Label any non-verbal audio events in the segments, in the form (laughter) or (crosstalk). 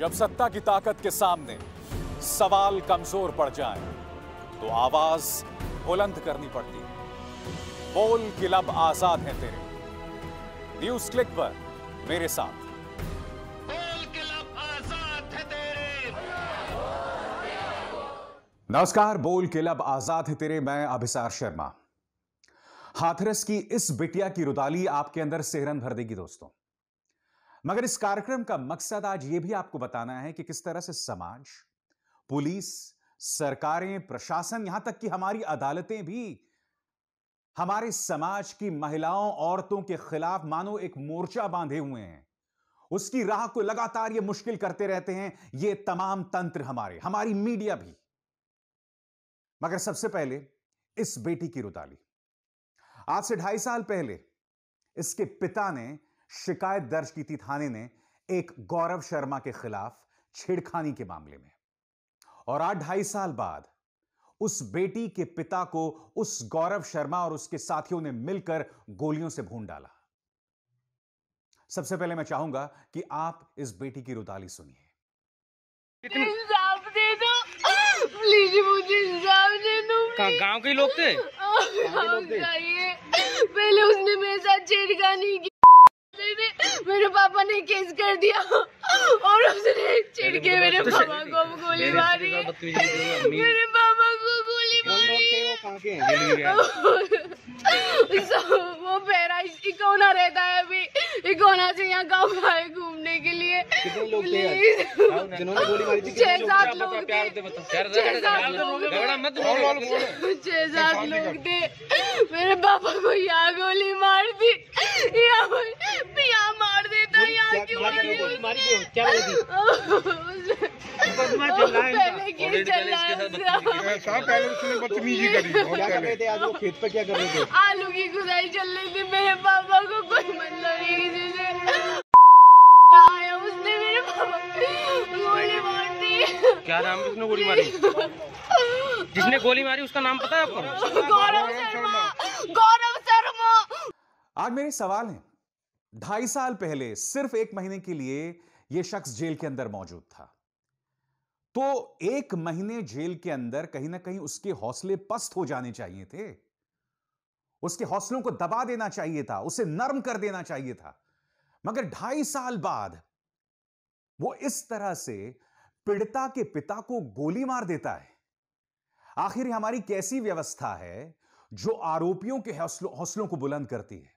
जब सत्ता की ताकत के सामने सवाल कमजोर पड़ जाए तो आवाज बुलंद करनी पड़ती है बोल कि लब आजाद है तेरे न्यूज क्लिक पर मेरे साथ नमस्कार बोल के लब आजाद है तेरे मैं अभिसार शर्मा हाथरस की इस बिटिया की रुदाली आपके अंदर सेहरन भर देगी दोस्तों मगर इस कार्यक्रम का मकसद आज यह भी आपको बताना है कि किस तरह से समाज पुलिस सरकारें प्रशासन यहां तक कि हमारी अदालतें भी हमारे समाज की महिलाओं औरतों के खिलाफ मानो एक मोर्चा बांधे हुए हैं उसकी राह को लगातार ये मुश्किल करते रहते हैं ये तमाम तंत्र हमारे हमारी मीडिया भी मगर सबसे पहले इस बेटी की रुताली आज से ढाई साल पहले इसके पिता ने शिकायत दर्ज की थी थाने ने एक गौरव शर्मा के खिलाफ छेड़खानी के मामले में और आज ढाई साल बाद उस बेटी के पिता को उस गौरव शर्मा और उसके साथियों ने मिलकर गोलियों से भून डाला सबसे पहले मैं चाहूंगा कि आप इस बेटी की रुदाली सुनिए प्लीज मुझे इंसाफ दे दो गांव के लोग थे हाँ, पहले उसने मेरे साथ छेड़खानी की मेरे पापा ने केस कर दिया और उसने चिड़ के तो मेरे पापा को गोली मारी मेरे पापा को गोली मारी वो (laughs) पैरा इकोना रहता है अभी इकोना से यहाँ गाँव आए घूमने के लिए छह सात लोग थे छह हाँ, सात लोग मतलब थे मेरे पापा को यहाँ गोली मार दी यहाँ क्या नाम हाँ, आज वो खेत पे क्या कर रहे थे आलू की चल रही थी मेरे पापा को कोई मतलब आया उसने मेरे गोली मार दी क्या नाम गोली मारी जिसने गोली मारी उसका नाम पता है आपको गौरव शर्मा गौरव शर्मा आज मेरे सवाल है ढाई साल पहले सिर्फ एक महीने के लिए यह शख्स जेल के अंदर मौजूद था तो एक महीने जेल के अंदर कहीं ना कहीं उसके हौसले पस्त हो जाने चाहिए थे उसके हौसलों को दबा देना चाहिए था उसे नर्म कर देना चाहिए था मगर ढाई साल बाद वो इस तरह से पीड़िता के पिता को गोली मार देता है आखिर हमारी कैसी व्यवस्था है जो आरोपियों के हौसलों को बुलंद करती है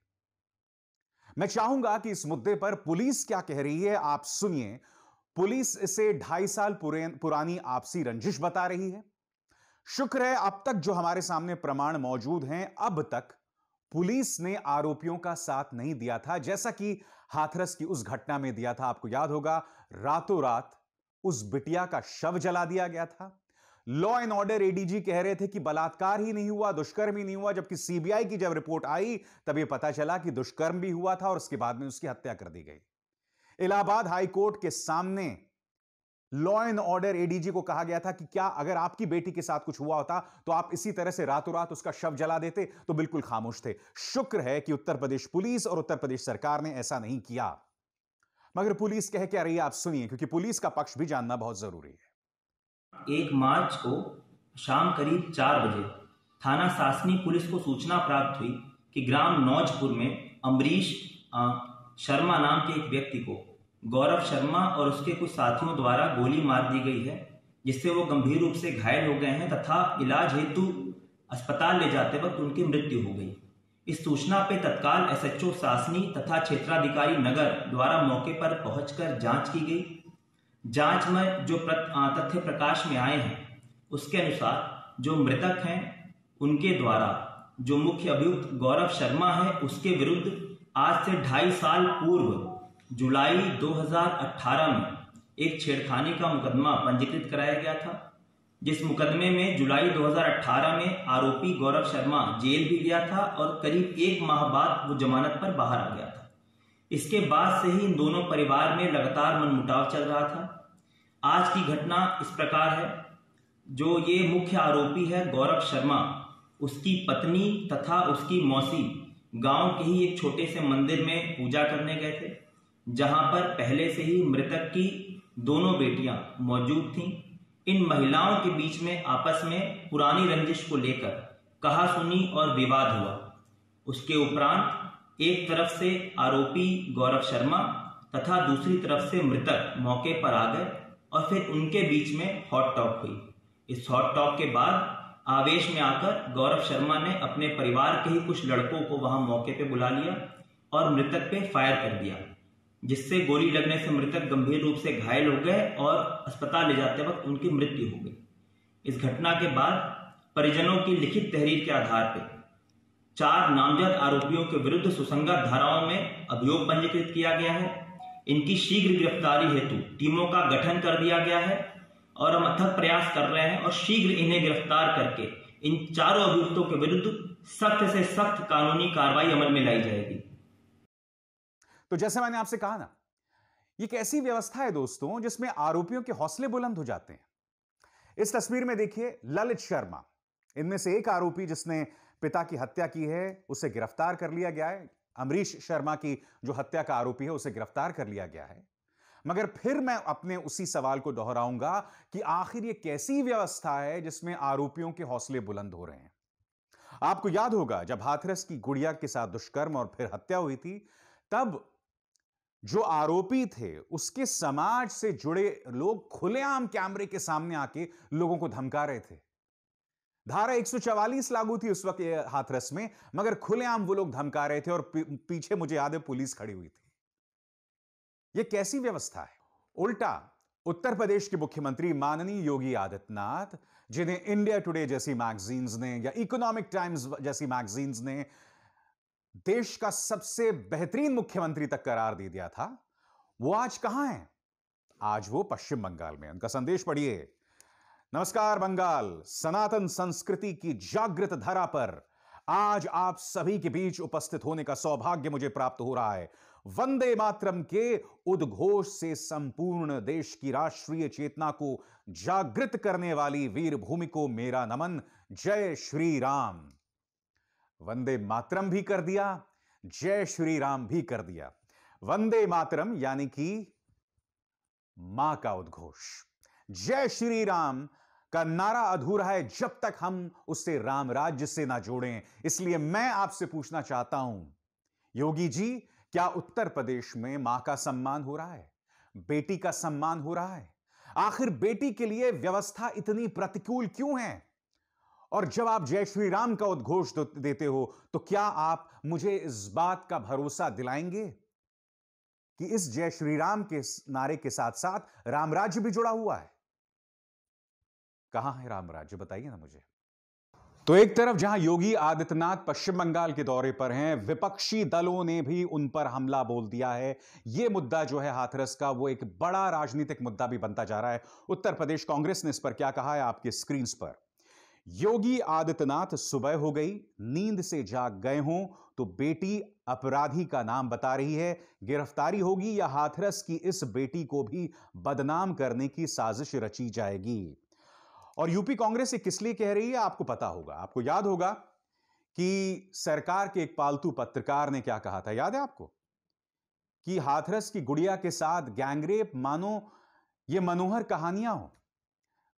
मैं चाहूंगा कि इस मुद्दे पर पुलिस क्या कह रही है आप सुनिए पुलिस इसे ढाई साल पुरानी आपसी रंजिश बता रही है शुक्र है अब तक जो हमारे सामने प्रमाण मौजूद हैं अब तक पुलिस ने आरोपियों का साथ नहीं दिया था जैसा कि हाथरस की उस घटना में दिया था आपको याद होगा रातों रात उस बिटिया का शव जला दिया गया था लॉ एंड ऑर्डर एडीजी कह रहे थे कि बलात्कार ही नहीं हुआ दुष्कर्म ही नहीं हुआ जबकि सीबीआई की जब रिपोर्ट आई तब यह पता चला कि दुष्कर्म भी हुआ था और उसके बाद में उसकी हत्या कर दी गई इलाहाबाद हाईकोर्ट के सामने लॉ एंड ऑर्डर एडीजी को कहा गया था कि क्या अगर आपकी बेटी के साथ कुछ हुआ होता तो आप इसी तरह से रातों रात उसका शव जला देते तो बिल्कुल खामोश थे शुक्र है कि उत्तर प्रदेश पुलिस और उत्तर प्रदेश सरकार ने ऐसा नहीं किया मगर पुलिस कह क्या रही है आप सुनिए क्योंकि पुलिस का पक्ष भी जानना बहुत जरूरी है एक मार्च को शाम करीब चार बजे थाना सासनी पुलिस को सूचना प्राप्त हुई कि ग्राम नौजपुर में अमरीश शर्मा नाम के एक व्यक्ति को गौरव शर्मा और उसके कुछ साथियों द्वारा गोली मार दी गई है जिससे वो गंभीर रूप से घायल हो गए हैं तथा इलाज हेतु अस्पताल ले जाते वक्त उनकी मृत्यु हो गई इस सूचना पर तत्काल एसएचओ सासनी तथा क्षेत्राधिकारी नगर द्वारा मौके पर पहुंचकर जांच की गई जांच में जो तथ्य प्रकाश में आए हैं उसके अनुसार जो मृतक हैं उनके द्वारा जो मुख्य अभियुक्त गौरव शर्मा है उसके विरुद्ध आज से ढाई साल पूर्व जुलाई 2018 में एक छेड़खानी का मुकदमा पंजीकृत कराया गया था जिस मुकदमे में जुलाई 2018 में आरोपी गौरव शर्मा जेल भी गया था और करीब एक माह बाद वो जमानत पर बाहर आ गया था इसके बाद से ही इन दोनों परिवार में लगातार मनमुटाव चल रहा था आज की घटना इस प्रकार है जो ये मुख्य आरोपी है गौरव शर्मा उसकी पत्नी तथा उसकी मौसी गांव के ही एक छोटे से मंदिर में पूजा करने गए थे जहां पर पहले से ही मृतक की दोनों बेटियां मौजूद थीं इन महिलाओं के बीच में आपस में पुरानी रंजिश को लेकर कहा सुनी और विवाद हुआ उसके उपरांत एक तरफ से आरोपी गौरव शर्मा तथा दूसरी तरफ से मृतक मौके पर आ गए और फिर उनके बीच में हॉट टॉक हुई इस हॉट टॉक के बाद आवेश में आकर गौरव शर्मा ने अपने परिवार के ही कुछ लड़कों को वहां मौके पे बुला लिया और मृतक पे फायर कर दिया जिससे गोली लगने से मृतक गंभीर रूप से घायल हो गए और अस्पताल ले जाते वक्त उनकी मृत्यु हो गई इस घटना के बाद परिजनों की लिखित तहरीर के आधार पर चार नामजद आरोपियों के विरुद्ध सुसंगत धाराओं में अभियोग पंजीकृत किया गया है इनकी शीघ्र गिरफ्तारी हेतु टीमों का गठन कर दिया गया है और हम अथक प्रयास कर रहे हैं और शीघ्र इन्हें गिरफ्तार करके इन चारों अभियुक्तों के विरुद्ध सख्त से सख्त कानूनी कार्रवाई अमल में लाई जाएगी तो जैसे मैंने आपसे कहा ना ये कैसी व्यवस्था है दोस्तों जिसमें आरोपियों के हौसले बुलंद हो जाते हैं इस तस्वीर में देखिए ललित शर्मा इनमें से एक आरोपी जिसने पिता की हत्या की है उसे गिरफ्तार कर लिया गया है अमरीश शर्मा की जो हत्या का आरोपी है उसे गिरफ्तार कर लिया गया है मगर फिर मैं अपने उसी सवाल को दोहराऊंगा कि आखिर यह कैसी व्यवस्था है जिसमें आरोपियों के हौसले बुलंद हो रहे हैं आपको याद होगा जब हाथरस की गुड़िया के साथ दुष्कर्म और फिर हत्या हुई थी तब जो आरोपी थे उसके समाज से जुड़े लोग खुलेआम कैमरे के सामने आके लोगों को धमका रहे थे धारा 144 लागू थी उस वक्त हाथरस में मगर खुलेआम वो लोग धमका रहे थे और पीछे मुझे याद है पुलिस खड़ी हुई थी यह कैसी व्यवस्था है उल्टा उत्तर प्रदेश के मुख्यमंत्री माननीय योगी आदित्यनाथ जिन्हें इंडिया टुडे जैसी मैगजीन्स ने या इकोनॉमिक टाइम्स जैसी मैगजीन्स ने देश का सबसे बेहतरीन मुख्यमंत्री तक करार दे दिया था वो आज कहां है आज वो पश्चिम बंगाल में उनका संदेश पढ़िए नमस्कार बंगाल सनातन संस्कृति की जागृत धारा पर आज आप सभी के बीच उपस्थित होने का सौभाग्य मुझे प्राप्त हो रहा है वंदे मातरम के उद्घोष से संपूर्ण देश की राष्ट्रीय चेतना को जागृत करने वाली वीरभूमि को मेरा नमन जय श्री राम वंदे मातरम भी कर दिया जय श्री राम भी कर दिया वंदे मातरम यानी कि मां का उद्घोष जय श्री राम का नारा अधूरा है जब तक हम उससे राम राज्य से ना जोड़ें इसलिए मैं आपसे पूछना चाहता हूं योगी जी क्या उत्तर प्रदेश में मां का सम्मान हो रहा है बेटी का सम्मान हो रहा है आखिर बेटी के लिए व्यवस्था इतनी प्रतिकूल क्यों है और जब आप जय श्री राम का उद्घोष देते हो तो क्या आप मुझे इस बात का भरोसा दिलाएंगे कि इस जय श्री राम के नारे के साथ साथ राम राज्य भी जुड़ा हुआ है कहां है राम राज्य बताइए ना मुझे तो एक तरफ जहां योगी आदित्यनाथ पश्चिम बंगाल के दौरे पर हैं विपक्षी दलों ने भी उन पर हमला बोल दिया है यह मुद्दा जो है हाथरस का वो एक बड़ा राजनीतिक मुद्दा भी बनता जा रहा है उत्तर प्रदेश कांग्रेस ने इस पर क्या कहा है आपके स्क्रीन पर योगी आदित्यनाथ सुबह हो गई नींद से जाग गए हों तो बेटी अपराधी का नाम बता रही है गिरफ्तारी होगी या हाथरस की इस बेटी को भी बदनाम करने की साजिश रची जाएगी और यूपी कांग्रेस ये किस लिए कह रही है आपको पता होगा आपको याद होगा कि सरकार के एक पालतू पत्रकार ने क्या कहा था याद है आपको कि हाथरस की गुड़िया के साथ गैंगरेप मानो ये मनोहर कहानियां हो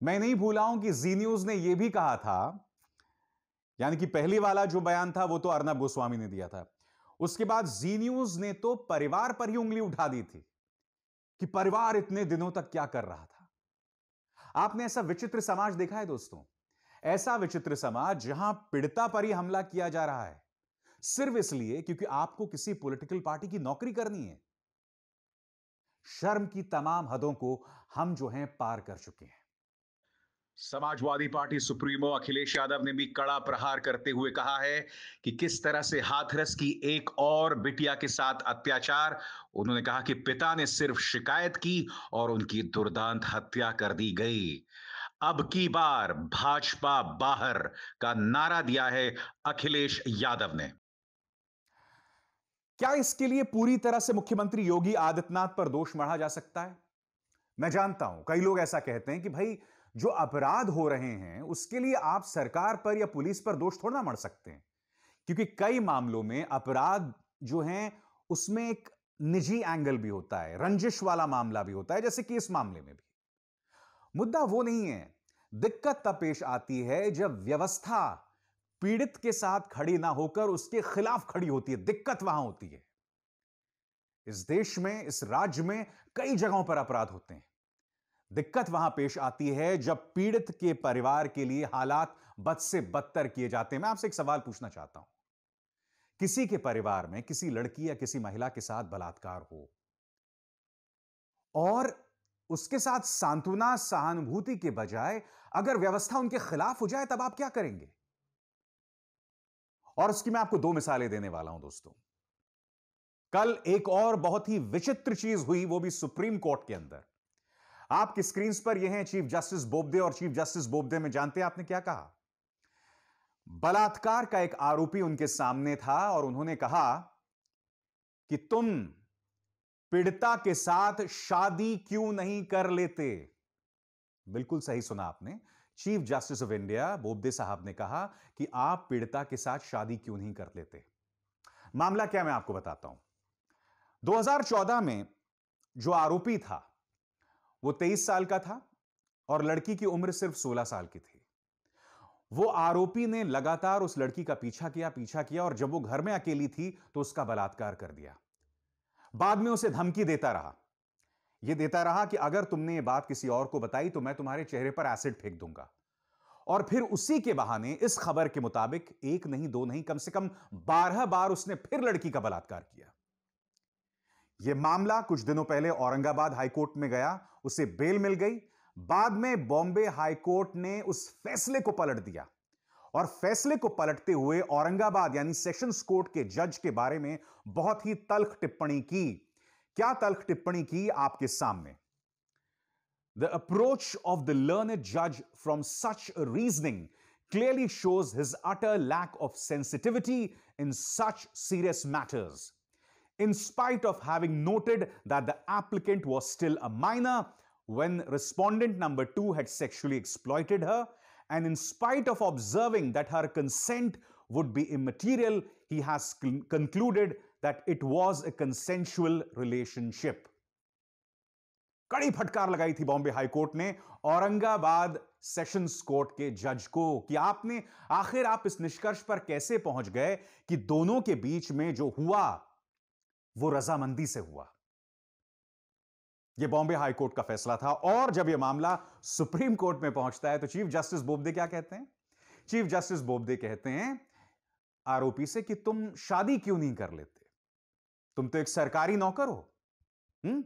मैं नहीं भूला हूं कि जी न्यूज ने यह भी कहा था यानी कि पहली वाला जो बयान था वो तो अर्नब गोस्वामी ने दिया था उसके बाद जी न्यूज ने तो परिवार पर ही उंगली उठा दी थी कि परिवार इतने दिनों तक क्या कर रहा था आपने ऐसा विचित्र समाज देखा है दोस्तों ऐसा विचित्र समाज जहां पीड़िता पर ही हमला किया जा रहा है सिर्फ इसलिए क्योंकि आपको किसी पॉलिटिकल पार्टी की नौकरी करनी है शर्म की तमाम हदों को हम जो हैं पार कर चुके हैं समाजवादी पार्टी सुप्रीमो अखिलेश यादव ने भी कड़ा प्रहार करते हुए कहा है कि किस तरह से हाथरस की एक और बिटिया के साथ अत्याचार उन्होंने कहा कि पिता ने सिर्फ शिकायत की और उनकी दुर्दांत हत्या कर दी गई अब की बार भाजपा बाहर का नारा दिया है अखिलेश यादव ने क्या इसके लिए पूरी तरह से मुख्यमंत्री योगी आदित्यनाथ पर दोष मढ़ा जा सकता है मैं जानता हूं कई लोग ऐसा कहते हैं कि भाई जो अपराध हो रहे हैं उसके लिए आप सरकार पर या पुलिस पर दोष थोड़ा ना मर सकते हैं क्योंकि कई मामलों में अपराध जो है उसमें एक निजी एंगल भी होता है रंजिश वाला मामला भी होता है जैसे कि इस मामले में भी मुद्दा वो नहीं है दिक्कत तब पेश आती है जब व्यवस्था पीड़ित के साथ खड़ी ना होकर उसके खिलाफ खड़ी होती है दिक्कत वहां होती है इस देश में इस राज्य में कई जगहों पर अपराध होते हैं दिक्कत वहां पेश आती है जब पीड़ित के परिवार के लिए हालात बद से बदतर किए जाते हैं मैं आपसे एक सवाल पूछना चाहता हूं किसी के परिवार में किसी लड़की या किसी महिला के साथ बलात्कार हो और उसके साथ सांत्वना सहानुभूति के बजाय अगर व्यवस्था उनके खिलाफ हो जाए तब आप क्या करेंगे और उसकी मैं आपको दो मिसालें देने वाला हूं दोस्तों कल एक और बहुत ही विचित्र चीज हुई वो भी सुप्रीम कोर्ट के अंदर आपकी स्क्रीन पर यह हैं चीफ जस्टिस बोबदे और चीफ जस्टिस बोबदे में जानते हैं आपने क्या कहा बलात्कार का एक आरोपी उनके सामने था और उन्होंने कहा कि तुम पीड़िता के साथ शादी क्यों नहीं कर लेते बिल्कुल सही सुना आपने chief justice of India Bobde साहब ने कहा कि आप पीड़िता के साथ शादी क्यों नहीं कर लेते मामला क्या मैं आपको बताता हूं 2014 में जो आरोपी था वो 23 साल का था और लड़की की उम्र सिर्फ 16 साल की थी वो आरोपी ने लगातार उस लड़की का पीछा किया पीछा किया और जब वो घर में अकेली थी तो उसका बलात्कार कर दिया बाद में उसे धमकी देता रहा यह देता रहा कि अगर तुमने ये बात किसी और को बताई तो मैं तुम्हारे चेहरे पर एसिड फेंक दूंगा और फिर उसी के बहाने इस खबर के मुताबिक एक नहीं दो नहीं कम से कम बारह बार उसने फिर लड़की का बलात्कार किया यह मामला कुछ दिनों पहले औरंगाबाद हाईकोर्ट में गया उसे बेल मिल गई बाद में बॉम्बे हाईकोर्ट ने उस फैसले को पलट दिया और फैसले को पलटते हुए औरंगाबाद यानी सेशंस कोर्ट के जज के बारे में बहुत ही तल्ख टिप्पणी की क्या तल्ख टिप्पणी की आपके सामने the approach of the learned जज from such reasoning clearly shows his utter lack of sensitivity in such serious matters in spite of having noted that the applicant was still a minor when respondent number 2 had sexually exploited her, and in spite of observing that her consent would be immaterial, he has con concluded that it was a consensual relationship. कड़ी फटकार लगाई थी Bombay high court ने Aurangabad sessions court के जज को कि आपने आखिर आप इस निष्कर्ष पर कैसे पहुंच गए कि दोनों के बीच में जो हुआ वो रजामंदी से हुआ यह बॉम्बे हाई कोर्ट का फैसला था और जब यह मामला सुप्रीम कोर्ट में पहुंचता है तो चीफ जस्टिस बोबदे क्या कहते हैं चीफ जस्टिस बोबदे कहते हैं आरोपी से कि तुम शादी क्यों नहीं कर लेते तुम तो एक सरकारी नौकर हो हुँ? हम्म?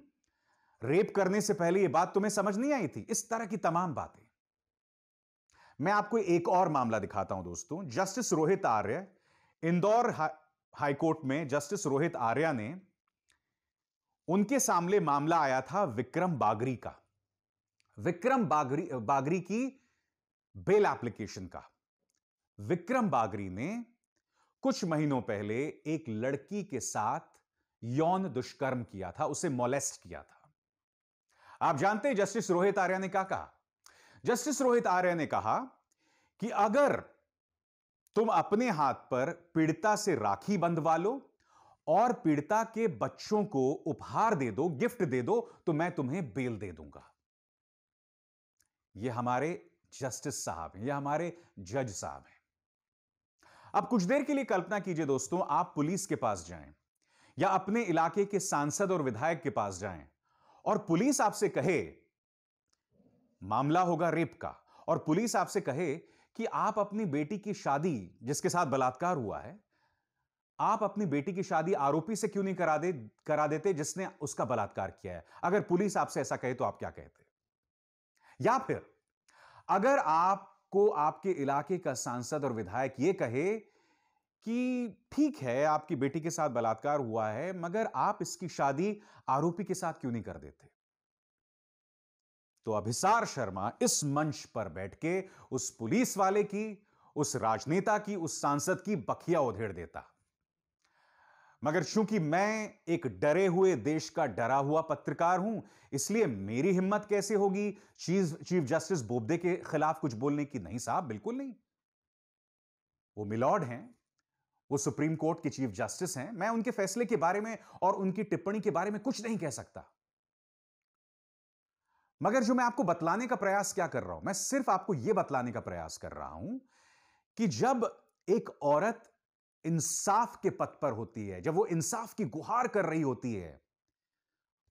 रेप करने से पहले यह बात तुम्हें समझ नहीं आई थी इस तरह की तमाम बातें मैं आपको एक और मामला दिखाता हूं दोस्तों जस्टिस रोहित आर्य इंदौर कोर्ट में जस्टिस रोहित आर्या ने उनके सामने मामला आया था विक्रम बागरी का विक्रम बागरी बागरी की बेल एप्लीकेशन का विक्रम बागरी ने कुछ महीनों पहले एक लड़की के साथ यौन दुष्कर्म किया था उसे मोलेस्ट किया था आप जानते हैं जस्टिस रोहित आर्या ने क्या कहा जस्टिस रोहित आर्या ने कहा कि अगर तुम अपने हाथ पर पीड़िता से राखी बंधवा लो और पीड़िता के बच्चों को उपहार दे दो गिफ्ट दे दो तो मैं तुम्हें बेल दे दूंगा यह हमारे जस्टिस साहब हैं यह हमारे जज साहब हैं अब कुछ देर के लिए कल्पना कीजिए दोस्तों आप पुलिस के पास जाएं या अपने इलाके के सांसद और विधायक के पास जाएं और पुलिस आपसे कहे मामला होगा रेप का और पुलिस आपसे कहे कि आप अपनी बेटी की शादी जिसके साथ बलात्कार हुआ है आप अपनी बेटी की शादी आरोपी से क्यों नहीं करा दे करा देते जिसने उसका बलात्कार किया है अगर पुलिस आपसे ऐसा कहे तो आप क्या कहते या फिर अगर आपको आपके इलाके का सांसद और विधायक यह कहे कि ठीक है आपकी बेटी के साथ बलात्कार हुआ है मगर आप इसकी शादी आरोपी के साथ क्यों नहीं कर देते तो अभिसार शर्मा इस मंच पर बैठ के उस पुलिस वाले की उस राजनेता की उस सांसद की बखिया उधेड़ देता मगर चूंकि मैं एक डरे हुए देश का डरा हुआ पत्रकार हूं इसलिए मेरी हिम्मत कैसे होगी चीफ चीफ जस्टिस बोबडे के खिलाफ कुछ बोलने की नहीं साहब बिल्कुल नहीं वो मिलॉर्ड हैं वो सुप्रीम कोर्ट के चीफ जस्टिस हैं मैं उनके फैसले के बारे में और उनकी टिप्पणी के बारे में कुछ नहीं कह सकता मगर जो मैं आपको बतलाने का प्रयास क्या कर रहा हूं मैं सिर्फ आपको यह बतलाने का प्रयास कर रहा हूं कि जब एक औरत इंसाफ के पथ पर होती है जब वो इंसाफ की गुहार कर रही होती है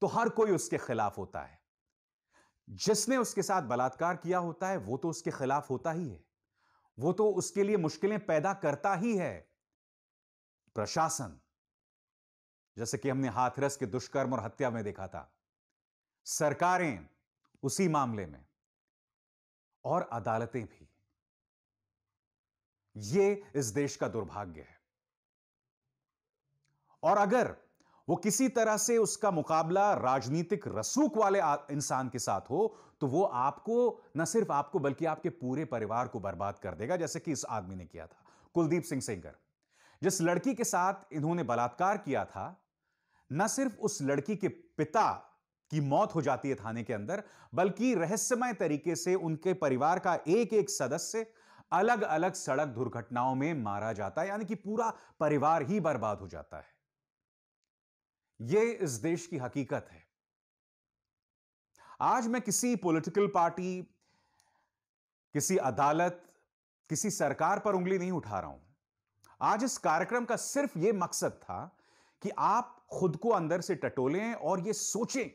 तो हर कोई उसके खिलाफ होता है जिसने उसके साथ बलात्कार किया होता है वो तो उसके खिलाफ होता ही है वो तो उसके लिए मुश्किलें पैदा करता ही है प्रशासन जैसे कि हमने हाथरस के दुष्कर्म और हत्या में देखा था सरकारें उसी मामले में और अदालतें भी यह इस देश का दुर्भाग्य है और अगर वो किसी तरह से उसका मुकाबला राजनीतिक रसूख वाले इंसान के साथ हो तो वो आपको न सिर्फ आपको बल्कि आपके पूरे परिवार को बर्बाद कर देगा जैसे कि इस आदमी ने किया था कुलदीप सिंह सेंगर जिस लड़की के साथ इन्होंने बलात्कार किया था न सिर्फ उस लड़की के पिता की मौत हो जाती है थाने के अंदर बल्कि रहस्यमय तरीके से उनके परिवार का एक एक सदस्य अलग अलग सड़क दुर्घटनाओं में मारा जाता है यानी कि पूरा परिवार ही बर्बाद हो जाता है यह इस देश की हकीकत है आज मैं किसी पॉलिटिकल पार्टी किसी अदालत किसी सरकार पर उंगली नहीं उठा रहा हूं आज इस कार्यक्रम का सिर्फ यह मकसद था कि आप खुद को अंदर से टटोलें और यह सोचें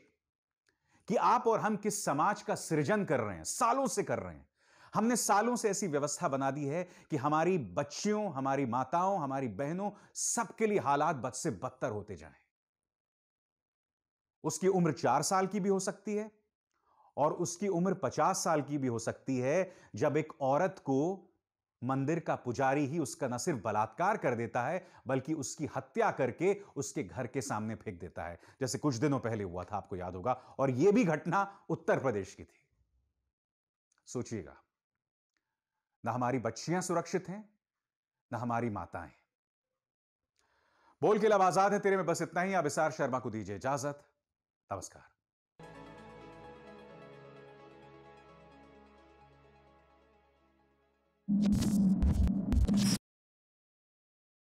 कि आप और हम किस समाज का सृजन कर रहे हैं सालों से कर रहे हैं हमने सालों से ऐसी व्यवस्था बना दी है कि हमारी बच्चियों हमारी माताओं हमारी बहनों सबके लिए हालात बद से बदतर होते जाए उसकी उम्र चार साल की भी हो सकती है और उसकी उम्र पचास साल की भी हो सकती है जब एक औरत को मंदिर का पुजारी ही उसका न सिर्फ बलात्कार कर देता है बल्कि उसकी हत्या करके उसके घर के सामने फेंक देता है जैसे कुछ दिनों पहले हुआ था आपको याद होगा और यह भी घटना उत्तर प्रदेश की थी सोचिएगा ना हमारी बच्चियां सुरक्षित हैं ना हमारी माताएं बोल के लब आजाद है तेरे में बस इतना ही अब शर्मा को दीजिए इजाजत नमस्कार Thank you.